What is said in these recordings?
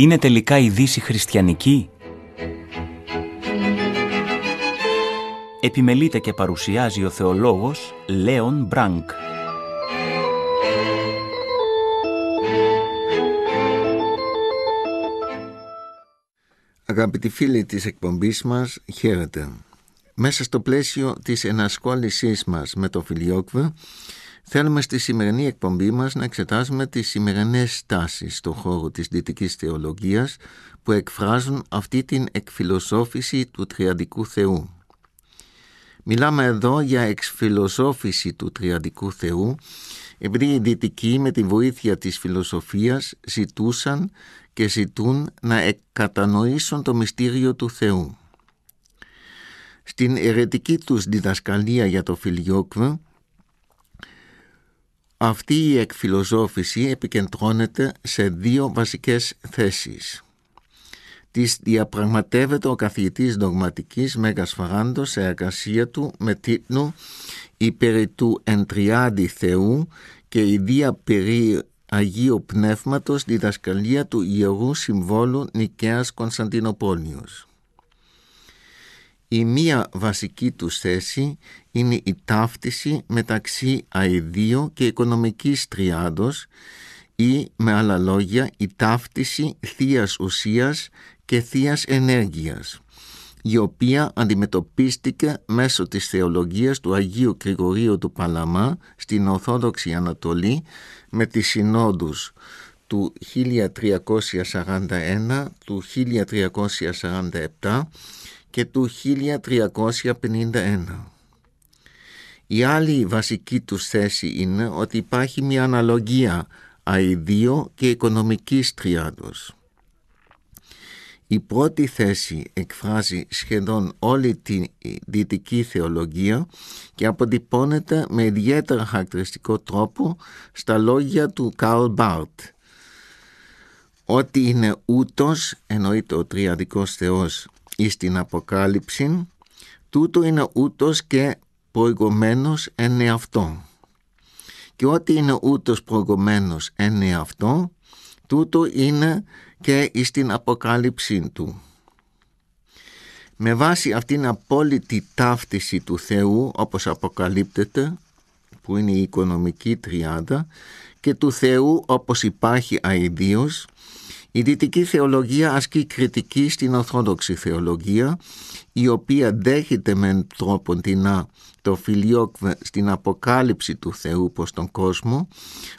Είναι τελικά η Δύση χριστιανική? Επιμελείται και παρουσιάζει ο θεολόγος Λέον Μπρανκ. Αγαπητοί φίλοι της εκπομπής μας, χαίρετε. Μέσα στο πλαίσιο της ενασχόλησής μας με το Φιλιόκβε, Θέλουμε στη σημερινή εκπομπή μας να εξετάσουμε τις σημερινές τάσεις στον χώρο της δυτικής θεολογίας που εκφράζουν αυτή την εκφιλοσόφηση του τριαντικού Θεού. Μιλάμε εδώ για εξφιλοσόφηση του τριαντικού Θεού επειδή οι δυτικοί με τη βοήθεια της φιλοσοφίας ζητούσαν και ζητούν να κατανοήσουν το μυστήριο του Θεού. Στην ερετική τους διδασκαλία για το Φιλιόκβο, αυτή η εκφιλοσόφηση επικεντρώνεται σε δύο βασικές θέσεις. Τις διαπραγματεύεται ο καθηγητής δογματικής Μέγας Φαράντος σε εργασία του με τίτλο «Η του Θεού και η δια περί Αγίου Πνεύματος διδασκαλία του Ιερού Συμβόλου Νικαίας Κωνσταντινοπόλιος». Η μία βασική τους θέση είναι η ταύτιση μεταξύ αηδίου και οικονομικής τριάντος ή με άλλα λόγια η ταύτιση θείας ουσίας και θείας ενέργειας η οποία αντιμετωπίστηκε μέσω της θεολογίας του Αγίου Κρηγορίου του Παλαμά στην Ορθόδοξη Ανατολή με τις συνόδους του 1341, του 1347 και του 1351. Η άλλη βασική τους θέση είναι ότι υπάρχει μια αναλογία αηδίω και οικονομικής τριάδος. Η πρώτη θέση εκφράζει σχεδόν όλη τη δυτική θεολογία και αποτυπώνεται με ιδιαίτερα χαρακτηριστικό τρόπο στα λόγια του Καρλ Μπάρτ. Ό,τι είναι ούτως, εννοείται ο τριαδικός θεός εις την αποκάλυψη τούτο είναι ούτως και προηγωμένος εν εαυτό. Και ό,τι είναι ούτως προηγωμένος εν εαυτό, τούτο είναι και εις την αποκάλυψή του. Με βάση αυτήν την απόλυτη ταύτιση του Θεού, όπως αποκαλύπτεται, που είναι η οικονομική τριάδα, και του Θεού όπως υπάρχει αηδίως, η δυτική θεολογία ασκεί κριτική στην ορθόδοξη θεολογία, η οποία δέχεται με τρόπον α το φιλιόκβε στην αποκάλυψη του Θεού προς τον κόσμο,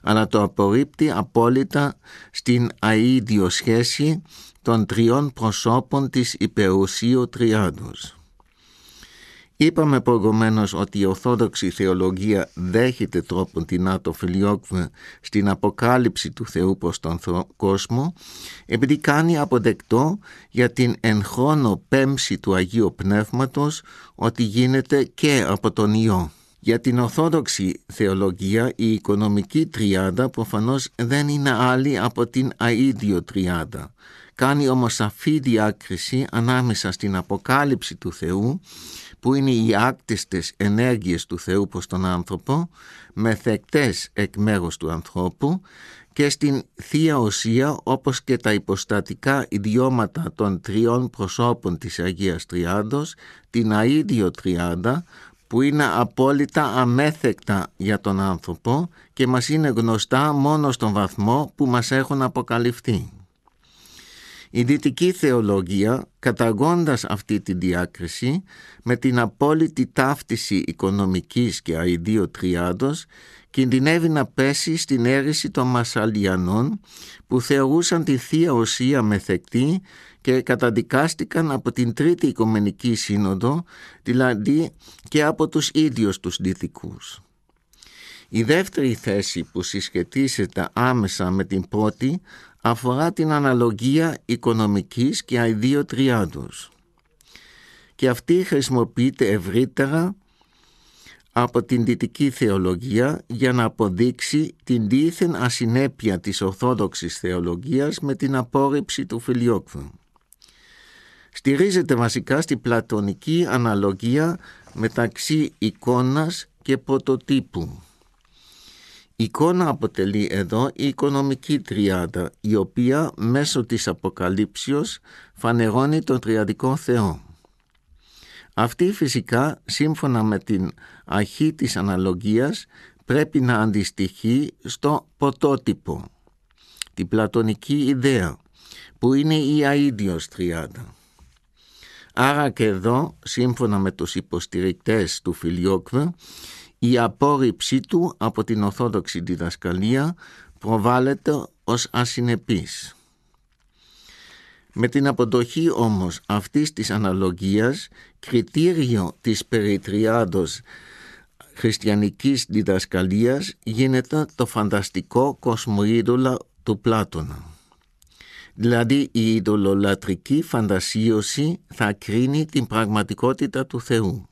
αλλά το απορρίπτει απόλυτα στην αίδιο σχέση των τριών προσώπων της υπερουσίου τριάντος. Είπαμε προηγουμένως ότι η Ορθόδοξη θεολογία δέχεται τρόπον την ατοφιλιόκβε στην αποκάλυψη του Θεού προς τον κόσμο επειδή κάνει αποδεκτό για την εγχώνο πέμψη του Αγίου Πνεύματος ότι γίνεται και από τον Υιό. Για την Ορθόδοξη θεολογία η οικονομική τριάδα προφανώς δεν είναι άλλη από την αίδιο τριάδα. Κάνει όμως σαφή διάκριση ανάμεσα στην αποκάλυψη του Θεού που είναι οι άκτιστες ενέργειες του Θεού προς τον άνθρωπο, μεθεκτές εκ μέρους του ανθρώπου και στην Θεία Οσία όπως και τα υποστατικά ιδιώματα των τριών προσώπων της Αγίας Τριάντος, την αίδιο Τριάντα, που είναι απόλυτα αμέθεκτα για τον άνθρωπο και μας είναι γνωστά μόνο στον βαθμό που μας έχουν αποκαλυφθεί. Η δυτική θεολογία, καταγώντας αυτή τη διάκριση, με την απόλυτη ταύτιση οικονομικής και αηδίου τριάδος, κινδυνεύει να πέσει στην αίρεση των Μασαλιανών που θεωρούσαν τη Θεία Οσία μεθεκτή και καταδικάστηκαν από την Τρίτη Οικομενική Σύνοδο, δηλαδή και από τους ίδιους τους δυτικούς. Η δεύτερη θέση που συσχετίζεται άμεσα με την πρώτη αφορά την αναλογία οικονομικής και αιδίου τριάντους και αυτή χρησιμοποιείται ευρύτερα από την δυτική θεολογία για να αποδείξει την δίθεν ασυνέπεια της ορθόδοξης θεολογίας με την απόρριψη του φιλιόκφου. Στηρίζεται βασικά στη πλατωνική αναλογία μεταξύ εικόνας και πρωτοτύπου. Η εικόνα αποτελεί εδώ η οικονομική τριάδα, η οποία μέσω της Αποκαλύψεως φανερώνει τον τριαδικό Θεό. Αυτή φυσικά, σύμφωνα με την αρχή της αναλογίας, πρέπει να αντιστοιχεί στο ποτότυπο, την πλατωνική ιδέα, που είναι η αίδιος τριάδα. Άρα και εδώ, σύμφωνα με τους υποστηρικτές του Φιλιόκβε, η απόρριψή του από την Οθόδοξη διδασκαλία προβάλλεται ως ασυνεπής. Με την αποδοχή όμως αυτής της αναλογίας, κριτήριο της περιτριάδος χριστιανικής διδασκαλίας γίνεται το φανταστικό κοσμοίδωλα του Πλάτωνα. Δηλαδή η ειδωλολατρική φαντασίωση θα κρίνει την πραγματικότητα του Θεού.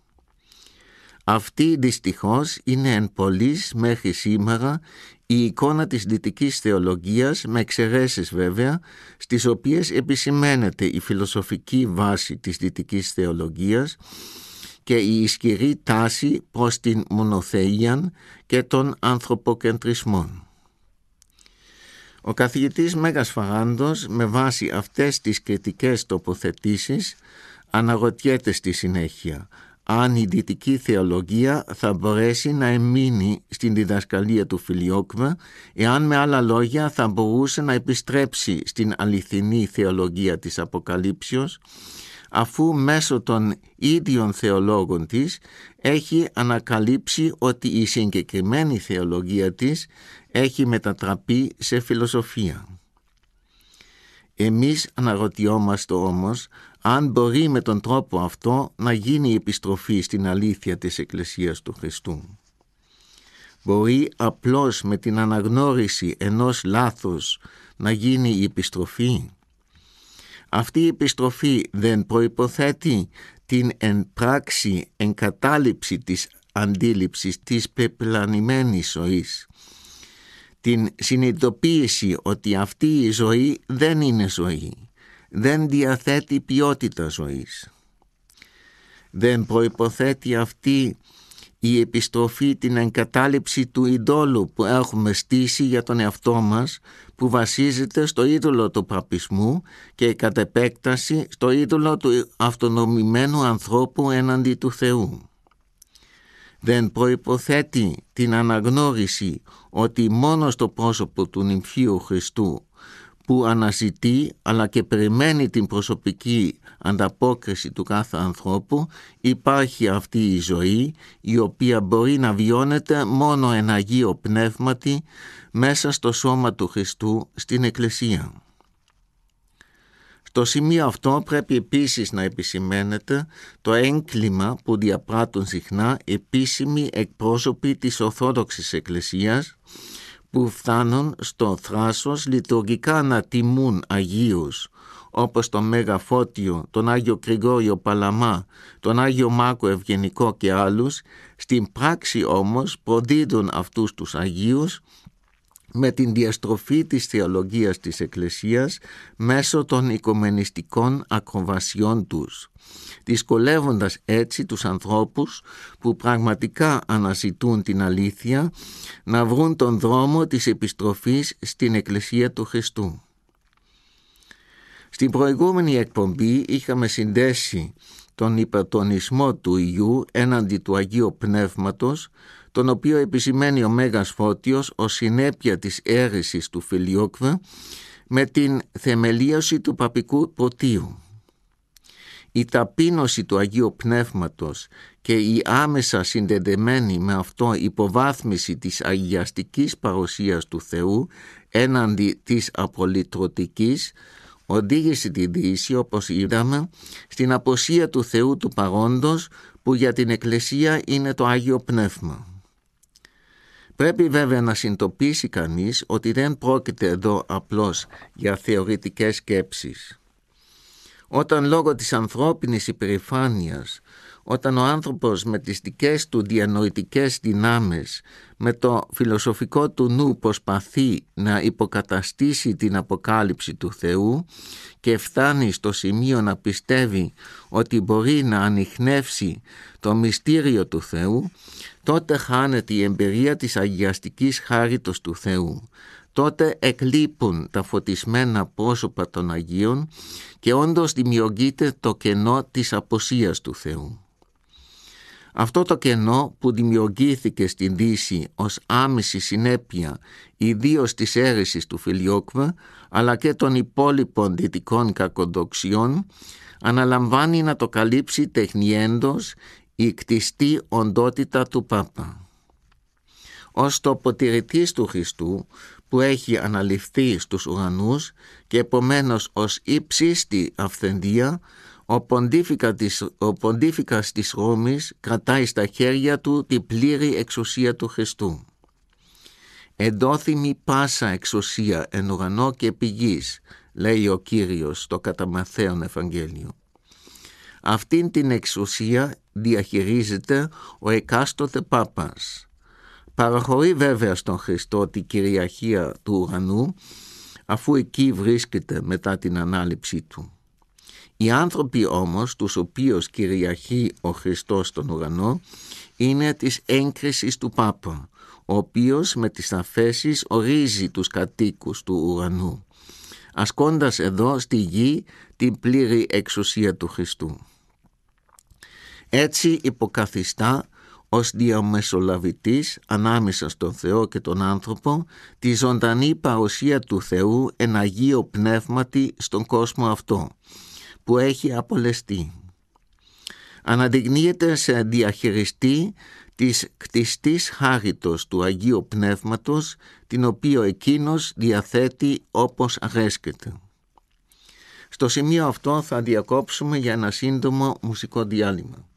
Αυτή δυστυχώς είναι εν πολλής μέχρι σήμερα η εικόνα της δυτικής θεολογίας, με εξαιρέσεις βέβαια, στις οποίες επισημαίνεται η φιλοσοφική βάση της δυτικής θεολογίας και η ισχυρή τάση προς την μονοθεΐαν και τον ανθρωποκεντρισμό. Ο καθηγητής Μέγας Φαράντος με βάση αυτές τις κριτικές τοποθετήσεις αναρωτιέται στη συνέχεια αν η δυτική θεολογία θα μπορέσει να εμείνει στην διδασκαλία του Φιλιόκμα, εάν με άλλα λόγια θα μπορούσε να επιστρέψει στην αληθινή θεολογία της Αποκαλύψεως, αφού μέσω των ίδιων θεολόγων της έχει ανακαλύψει ότι η συγκεκριμένη θεολογία της έχει μετατραπεί σε φιλοσοφία. Εμείς αναρωτιόμαστε όμως αν μπορεί με τον τρόπο αυτό να γίνει η επιστροφή στην αλήθεια της Εκκλησίας του Χριστού. Μπορεί απλώς με την αναγνώριση ενός λάθους να γίνει η επιστροφή. Αυτή η επιστροφή δεν προϋποθέτει την εν πράξη εγκατάλειψη της αντίληψης της πεπλανημένης ζωής. Την συνειδητοποίηση ότι αυτή η ζωή δεν είναι ζωή δεν διαθέτει ποιότητα ζωής. Δεν προϋποθέτει αυτή η επιστροφή την εγκατάλειψη του ειδόλου που έχουμε στήσει για τον εαυτό μας που βασίζεται στο είδωλο του παπισμού και κατ' επέκταση στο είδωλο του αυτονομημένου ανθρώπου έναντι του Θεού. Δεν προϋποθέτει την αναγνώριση ότι μόνο στο πρόσωπο του νυμφίου Χριστού που αναζητεί αλλά και περιμένει την προσωπική ανταπόκριση του κάθε ανθρώπου υπάρχει αυτή η ζωή η οποία μπορεί να βιώνεται μόνο εν Αγίο Πνεύματι μέσα στο σώμα του Χριστού στην Εκκλησία. Στο σημείο αυτό πρέπει επίσης να επισημαίνεται το έγκλημα που διαπράττουν συχνά επίσημοι εκπρόσωποι της Ορθόδοξης Εκκλησίας που φτάνουν στο θράσος λειτουργικά να τιμούν Αγίους, όπως τον Μέγα Φώτιο, τον Άγιο Κρηγόριο Παλαμά, τον Άγιο Μάκο Ευγενικό και άλλους, στην πράξη όμως προδίδουν αυτούς τους Αγίους με την διαστροφή της θεολογίας της Εκκλησίας μέσω των οικομενιστικών ακροβασιών τους, δυσκολεύοντας έτσι τους ανθρώπους που πραγματικά αναζητούν την αλήθεια να βρουν τον δρόμο της επιστροφής στην Εκκλησία του Χριστού. Στην προηγούμενη εκπομπή είχαμε συνδέσει τον υπερτονισμό του Ιού έναντι του Αγίου Πνεύματος τον οποίο επισημαίνει ο Μέγας Φώτιος ως συνέπεια της αίρεσης του Φιλιόκβε με την θεμελίωση του παπικού ποτίου. Η ταπείνωση του Αγίου Πνεύματος και η άμεσα συνδεδεμένη με αυτό υποβάθμιση της αγιαστικής παρουσίας του Θεού έναντι της απολυτρωτικής οδήγησε τη Δύση, όπως είδαμε, στην αποσία του Θεού του παρόντος που για την Εκκλησία είναι το Άγιο Πνεύμα. Πρέπει βέβαια να συνειδητοποιήσει κανείς ότι δεν πρόκειται εδώ απλώς για θεωρητικές σκέψεις. Όταν λόγω της ανθρώπινης υπερηφάνειας όταν ο άνθρωπος με τις δικές του διανοητικές δυνάμεις, με το φιλοσοφικό του νου προσπαθεί να υποκαταστήσει την αποκάλυψη του Θεού και φτάνει στο σημείο να πιστεύει ότι μπορεί να ανοιχνεύσει το μυστήριο του Θεού, τότε χάνεται η εμπειρία της αγιαστικής χάριτος του Θεού τότε εκλείπουν τα φωτισμένα πρόσωπα των Αγίων και όντως δημιουργείται το κενό της αποσίας του Θεού. Αυτό το κενό που δημιουργήθηκε στην Δύση ως άμεση συνέπεια ιδίως της αίρεσης του Φιλιόκβα αλλά και των υπόλοιπων δυτικών κακοδοξιών αναλαμβάνει να το καλύψει τεχνιέντος η κτιστή οντότητα του Πάπα. Ως ποτηρητής του Χριστού που έχει αναλυφθεί στους ουρανούς και επομένως ως ύψιστη αυθεντία ο, ποντίφικα ο ποντίφικας της Ρώμης κρατάει στα χέρια του τη πλήρη εξουσία του Χριστού. «Εντόθυμη πάσα εξουσία εν ουρανό και πηγής», λέει ο Κύριος στο καταμαθαίον Ευαγγέλιο. Αυτήν την εξουσία διαχειρίζεται ο εκάστοτε Πάπας. Παραχωρεί βέβαια στον Χριστό την κυριαρχία του ουρανού, αφού εκεί βρίσκεται μετά την ανάληψή του. Οι άνθρωποι όμως, τους οποίους κυριαρχεί ο Χριστός στον ουρανό, είναι της έγκρισης του Πάπα, ο οποίος με τις αφέσεις ορίζει τους κατοίκους του ουρανού, ασκώντας εδώ στη γη την πλήρη εξουσία του Χριστού. Έτσι υποκαθιστά ως διαμεσολαβητής ανάμεσα στον Θεό και τον άνθρωπο τη ζωντανή παρουσία του Θεού εν αγίω Πνεύματι στον κόσμο αυτό που έχει απολεστεί. Αναδεικνύεται σε διαχειριστή της κτιστής χάριτος του Αγίου Πνεύματος, την οποία εκείνος διαθέτει όπως αρέσκεται. Στο σημείο αυτό θα διακόψουμε για ένα σύντομο μουσικό διάλειμμα.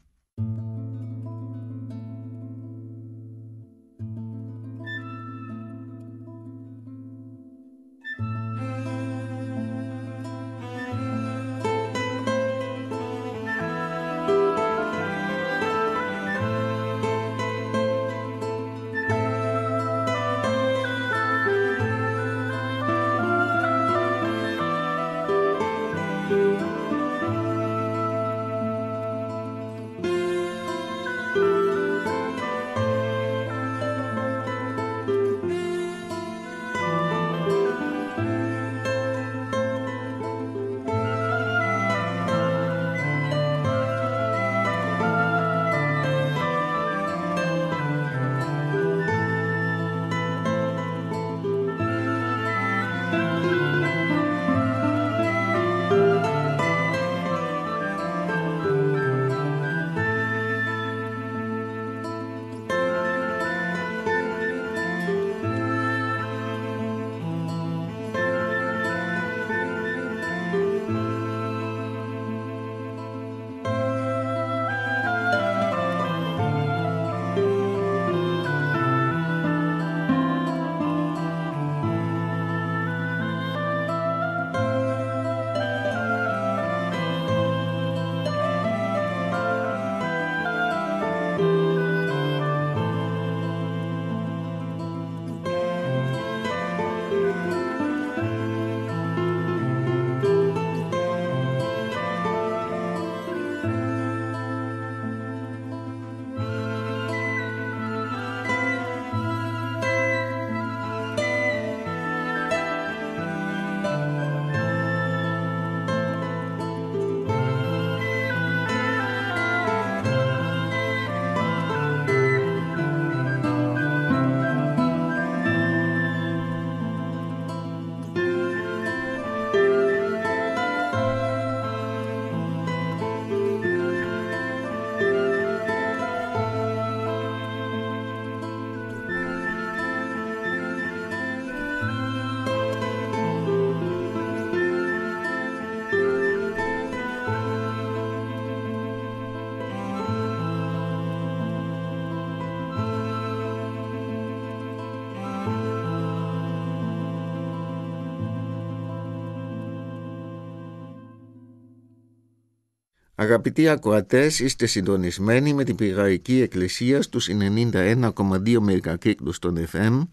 Αγαπητοί ακροατές, είστε συντονισμένοι με την Πυραϊκή Εκκλησία στους 91,2 μερικακύκλους των FM.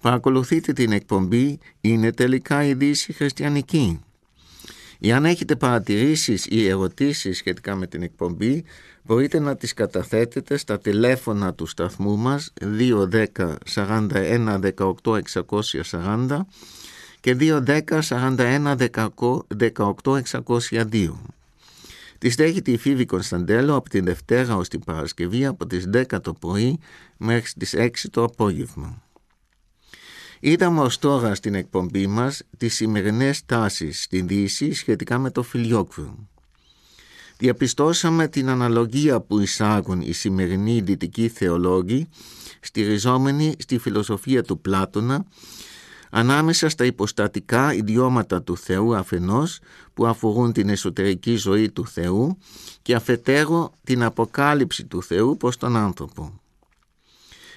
Παρακολουθείτε την εκπομπή «Είναι τελικά η Δύση Χριστιανική». Ή αν έχετε παρατηρήσεις ή ερωτήσεις σχετικά με την εκπομπή, μπορείτε να τις καταθέτετε στα τηλέφωνα του σταθμού μας 210 41 18 640 και 210 41 18 602. Τη στέχει η Φίβη Κωνσταντέλο από την Δευτέρα ως την Παρασκευή από τις 10 το πρωί μέχρι τις 6 το απόγευμα. Είδαμε ως τώρα στην εκπομπή μας τις σημερινές τάσεις στην Δύση σχετικά με το Φιλιόκβιο. Διαπιστώσαμε την αναλογία που εισάγουν οι σημερινοί δυτικοί θεολόγοι στηριζόμενοι στη φιλοσοφία του Πλάτωνα ανάμεσα στα υποστατικά ιδιώματα του Θεού αφενός που αφορούν την εσωτερική ζωή του Θεού και αφετέρου την αποκάλυψη του Θεού προς τον άνθρωπο.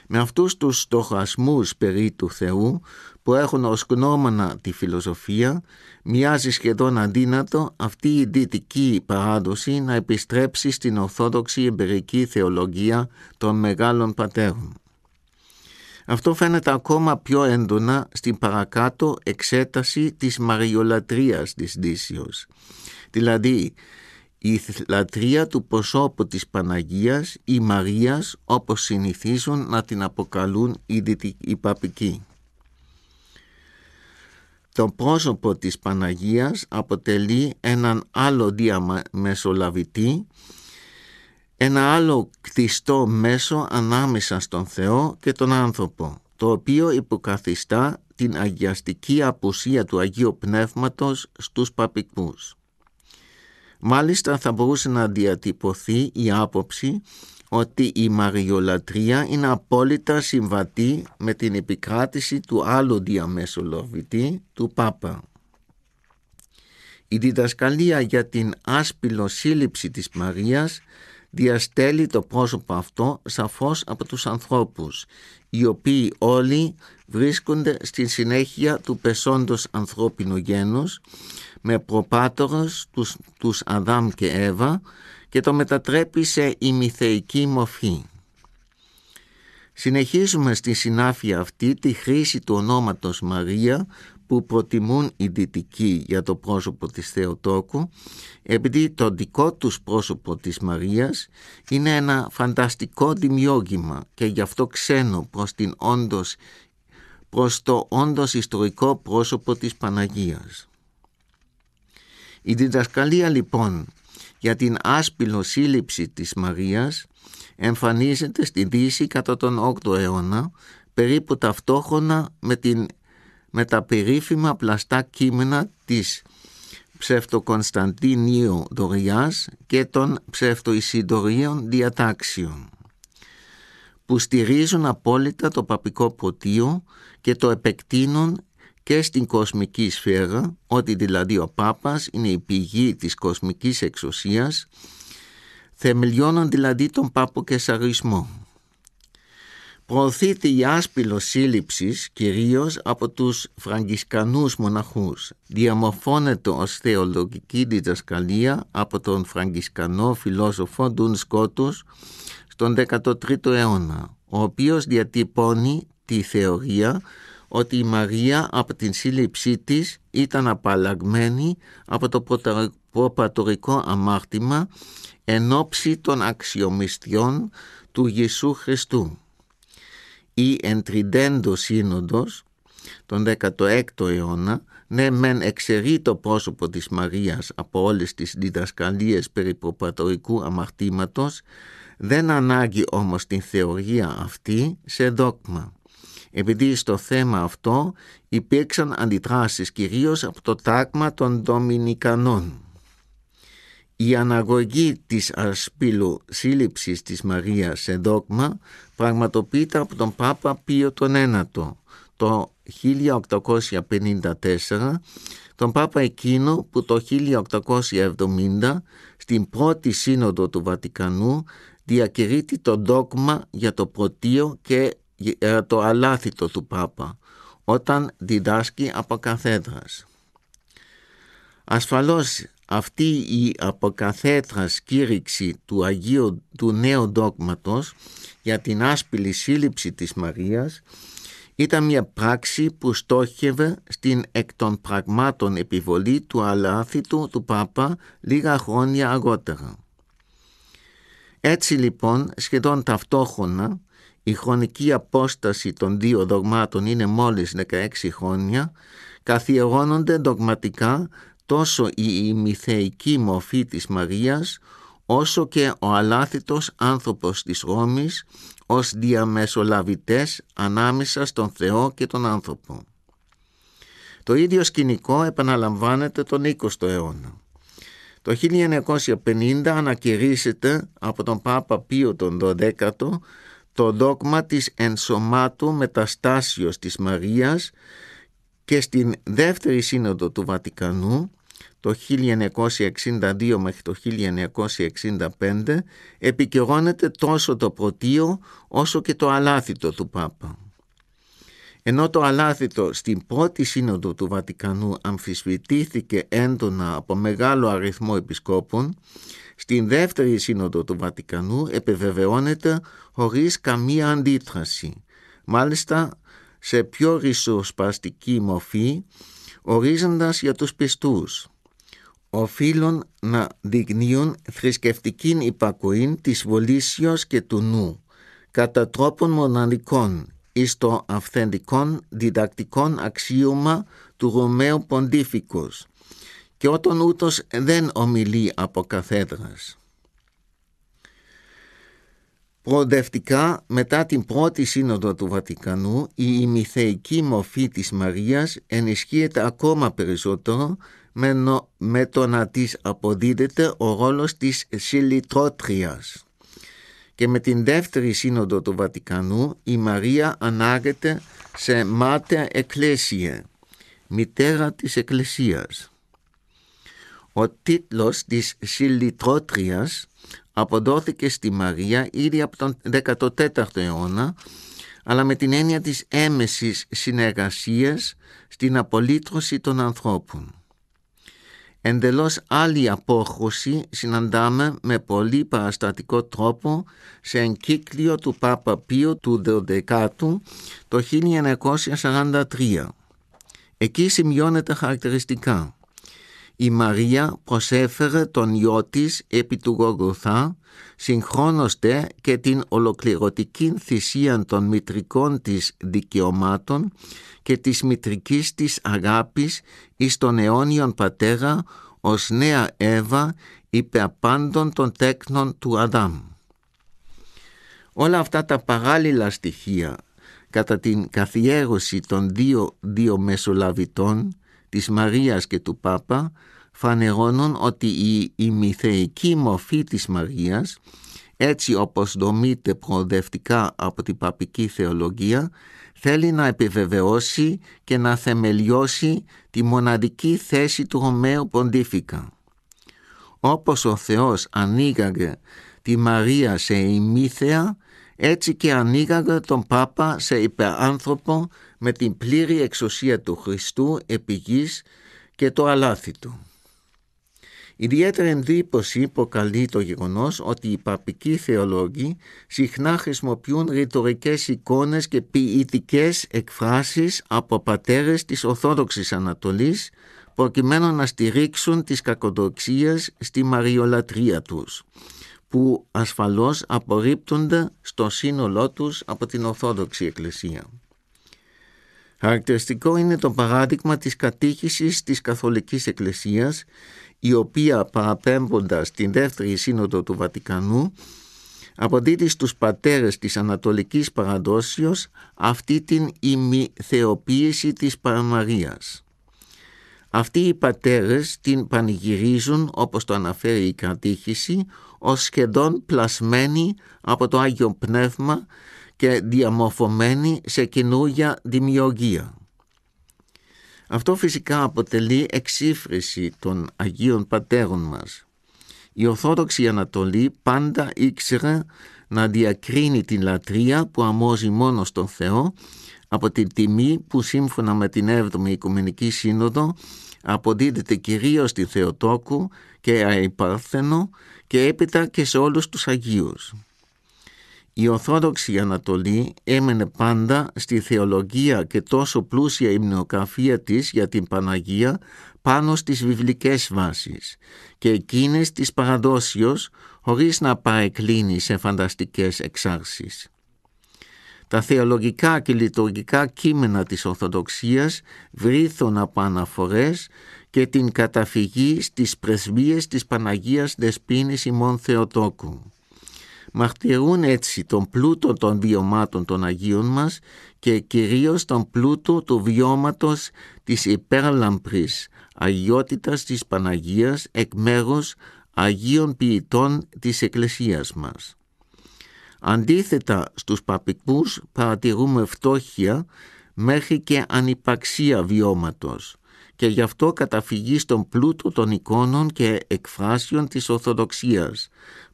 Με αυτούς τους στοχασμούς περί του Θεού που έχουν ως γνώμονα τη φιλοσοφία μοιάζει σχεδόν αντίνατο αυτή η δυτική παράδοση να επιστρέψει στην ορθόδοξη εμπειρική θεολογία των μεγάλων πατέρων. Αυτό φαίνεται ακόμα πιο έντονα στην παρακάτω εξέταση της μαριολατρίας της Δύσεως. Δηλαδή, η λατρεία του προσώπου της Παναγίας ή Μαρίας όπως συνηθίζουν να την αποκαλούν οι, οι παπικοί. Το πρόσωπο της Παναγίας αποτελεί έναν άλλο διαμεσολαβητή ένα άλλο κτιστό μέσο ανάμεσα στον Θεό και τον άνθρωπο, το οποίο υποκαθιστά την αγιαστική απουσία του Αγίου Πνεύματος στους παπικούς. Μάλιστα θα μπορούσε να διατυπωθεί η άποψη ότι η μαριολατρία είναι απόλυτα συμβατή με την επικράτηση του άλλου διαμέσολόβητή του Πάπα. Η διδασκαλία για την άσπυλο σύλληψη της Μαρίας διαστέλει το πρόσωπο αυτό σαφώς από τους ανθρώπους, οι οποίοι όλοι βρίσκονται στη συνέχεια του πεσόντος ανθρώπινου γένους, με προπάτορος τους, τους Αδάμ και Εύα και το μετατρέπει σε ημιθεϊκή μορφή. Συνεχίζουμε στη συνάφεια αυτή τη χρήση του ονόματος Μαρία που προτιμούν οι δυτικοί για το πρόσωπο της Θεοτόκου επειδή το δικό τους πρόσωπο της Μαρίας είναι ένα φανταστικό δημιόγημα και γι' αυτό ξένο προς, την προς το όντως ιστορικό πρόσωπο της Παναγίας. Η διδασκαλία λοιπόν για την άσπυλο σύλληψη της Μαρίας εμφανίζεται στη Δύση κατά τον 8ο αιώνα περίπου ταυτόχρονα με την με τα περίφημα πλαστά κείμενα της ψευτοκωνσταντινίου Δωριάς και των ψευτοϊσυντορίων διατάξεων που στηρίζουν απόλυτα το παπικό ποτίο και το επεκτείνουν και στην κοσμική σφαίρα, ότι δηλαδή ο Πάπας είναι η πηγή της κοσμικής εξουσίας, θεμελιώνουν δηλαδή τον Πάπο Κεσαρισμό προωθείται η άσπυλο σύλληψης κυρίως από τους φραγκισκανούς μοναχούς. Διαμορφώνεται ως θεολογική διδασκαλία από τον φραγκισκανό φιλόσοφο Ντουν Σκότους στον 13ο αιώνα, ο οποίος διατυπώνει τη θεωρία ότι η Μαρία από την σύλληψή της ήταν απαλλαγμένη από το προπατορικό αμάρτημα εν ώψη των αξιομιστιών του Ιησού Χριστού ή εν τριντέντο σύνοδος τον 16ο αιώνα ναι μεν εξαιρεί το πρόσωπο της Μαρίας από όλες τις διδασκαλίες περί προπατορικού αμαρτήματος δεν ανάγκη όμως την θεωρία αυτή σε δόκμα, επειδή στο θέμα αυτό υπήρξαν αντιτράσεις κυρίως από το τάγμα των Δομινικανών. Η αναγωγή της ασπίλου σύλληψης της Μαρίας σε δόγμα πραγματοποιείται από τον Πάπα Πίο τον Ένατο το 1854, τον Πάπα εκείνο που το 1870 στην πρώτη σύνοδο του Βατικανού διακηρύττει το δόγμα για το πρωτείο και το αλάθητο του Πάπα όταν διδάσκει από καθέδρας. Ασφαλώς αυτή η αποκαθέτρα κήρυξη του, Αγίου, του νέου δόγματος για την άσπηλη σύλληψη της Μαρίας ήταν μια πράξη που στόχευε στην εκ των πραγμάτων επιβολή του αλάθητου του Πάπα λίγα χρόνια αργότερα. Έτσι λοιπόν σχεδόν ταυτόχρονα η χρονική απόσταση των δύο δογμάτων είναι μόλις 16 χρόνια καθιερώνονται δογματικά τόσο η ημιθεϊκή μορφή της Μαρίας, όσο και ο αλάθητος άνθρωπος της Ρώμης ως διαμεσολαβητές ανάμεσα στον Θεό και τον άνθρωπο. Το ίδιο σκηνικό επαναλαμβάνεται τον 20ο αιώνα. Το 1950 ανακηρύσσεται από τον Πάπα Πίο τον 12ο το δόγμα της ενσωμάτου μεταστάσιος της Μαρίας και στην δεύτερη σύνοδο του Βατικανού το 1962 μέχρι το 1965 επικαιρώνεται τόσο το πρωτείο όσο και το αλάθητο του Πάπα. Ενώ το αλάθητο στην πρώτη σύνοδο του Βατικανού αμφισβητήθηκε έντονα από μεγάλο αριθμό επισκόπων, στην δεύτερη σύνοδο του Βατικανού επιβεβαιώνεται χωρίς καμία αντίτραση. Μάλιστα σε πιο ρισοσπαστική μορφή, ορίζοντας για τους πιστούς. Οφείλουν να δεικνύουν θρησκευτική υπακοή της βολήσεως και του νου, κατά τρόπον μοναδικών, εις το αυθεντικόν διδακτικόν αξίωμα του Ρωμαίου Ποντίφικους, και όταν ούτως δεν ομιλεί από καθέδρας. Προοδευτικά, μετά την πρώτη σύνοδο του Βατικανού, η ημιθεϊκή μορφή της Μαρίας ενισχύεται ακόμα περισσότερο με το να της αποδίδεται ο ρόλος της συλλητρότριας. Και με την δεύτερη σύνοδο του Βατικανού, η Μαρία ανάγεται σε μάταια εκκλησία, μητέρα της εκκλησίας. Ο τίτλος της συλλητρότριας αποδόθηκε στη Μαρία ήδη από τον 14ο αιώνα αλλά με την έννοια της έμεσης συνεργασίας στην απολύτρωση των ανθρώπων. Εντελώς άλλη απόχρωση συναντάμε με πολύ παραστατικό τρόπο σε εγκύκλιο του Πάπα Πίου του 12ου το 1943. Εκεί σημειώνεται χαρακτηριστικά η Μαρία προσέφερε τον γιο της επί του συγχρόνως συγχρόνωστε και την ολοκληρωτική θυσία των μητρικών της δικαιωμάτων και της μητρικής της αγάπης εις τον αιώνιον πατέρα ως νέα Εύα υπερπάντων των τέκνων του Αδάμ. Όλα αυτά τα παράλληλα στοιχεία κατά την καθιέρωση των δύο δύο μεσολαβητών της Μαρίας και του Πάπα φανερώνουν ότι η ημιθεϊκή μορφή της Μαρίας έτσι όπως δομείται προοδευτικά από την παπική θεολογία θέλει να επιβεβαιώσει και να θεμελιώσει τη μοναδική θέση του Ρωμαίου Ποντίφικα. Όπως ο Θεός ανοίγαγε τη Μαρία σε ημίθεα έτσι και ανοίγαγε τον Πάπα σε υπεράνθρωπο με την πλήρη εξουσία του Χριστού επί και το αλάθη του. Ιδιαίτερη εντύπωση υποκαλεί το γεγονός ότι οι παπικοί θεολόγοι συχνά χρησιμοποιούν ρητορικές εικόνες και ποιητικές εκφράσεις από πατέρες της Ορθόδοξης Ανατολής προκειμένου να στηρίξουν τις κακοδοξίες στη μαριολατρία τους που ασφαλώς απορρίπτονται στο σύνολό τους από την Ορθόδοξη Εκκλησία. Χαρακτηριστικό είναι το παράδειγμα της κατήχησης της Καθολικής Εκκλησίας, η οποία παραπέμποντας την δεύτερη σύνοδο του Βατικανού, αποδίδει στους πατέρες της Ανατολικής Παραδόσεως αυτή την ημιθεοποίηση της παραμαρίας. Αυτοί οι πατέρες την πανηγυρίζουν, όπως το αναφέρει η κατήχηση, ως σχεδόν πλασμένη από το Άγιο Πνεύμα και διαμορφωμένη σε καινούργια δημιουργία. Αυτό φυσικά αποτελεί εξύφρηση των Αγίων Πατέρων μας. Η Ορθόδοξη Ανατολή πάντα ήξερε να διακρίνει την λατρεία που αμόζει μόνο στον Θεό από την τιμή που σύμφωνα με την 7η Οικουμενική Σύνοδο αποδίδεται κυρίως στη Θεοτόκου και Αϊπάρθενο και έπειτα και σε όλους τους Αγίους. Η Ορθόδοξη Ανατολή έμενε πάντα στη θεολογία και τόσο πλούσια υμνοκαφία της για την Παναγία πάνω στις βιβλικές βάσεις και εκείνες της παραδόσιος χωρίς να κλίνει σε φανταστικές εξάρσεις. Τα θεολογικά και λειτουργικά κείμενα της Ορθοδοξίας βρίθουν από αναφορές και την καταφυγή στις πρεσβείες της Παναγίας Δεσπίνης ημών Θεοτόκου μαρτυρούν έτσι τον πλούτο των βιωμάτων των Αγίων μας και κυρίως τον πλούτο του βιώματος της υπέρλαμπρης αγιότητας της Παναγίας εκ μέρους Αγίων ποιητών της Εκκλησίας μας. Αντίθετα στους παπικούς παρατηρούμε φτώχεια μέχρι και ανυπαξία βιώματος – και γι' αυτό καταφυγεί στον πλούτο των εικόνων και εκφράσεων της Ορθοδοξίας,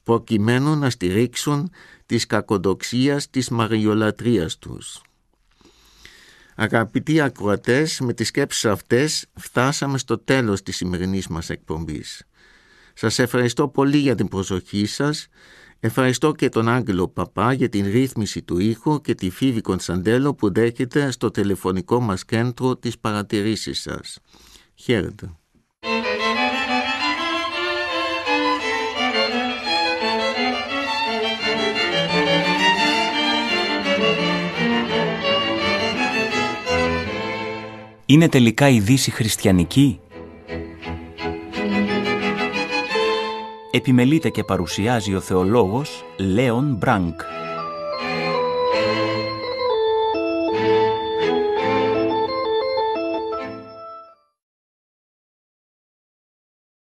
προκειμένου να στηρίξουν της κακοδοξίας της μαριολατρίας τους. Αγαπητοί ακροατές, με τις σκέψεις αυτές φτάσαμε στο τέλος της σημερινής μας εκπομπής. Σας ευχαριστώ πολύ για την προσοχή σας Ευχαριστώ και τον Άγγελο Παπά για την ρύθμιση του ήχου και τη Φίβη Κωνσταντέλο που δέχεται στο τηλεφωνικό μας κέντρο της παρατηρήσεις σας. Χαίρετε. Είναι τελικά η Δύση χριστιανική επιμελείται και παρουσιάζει ο θεολόγος Λέον Μπρανκ.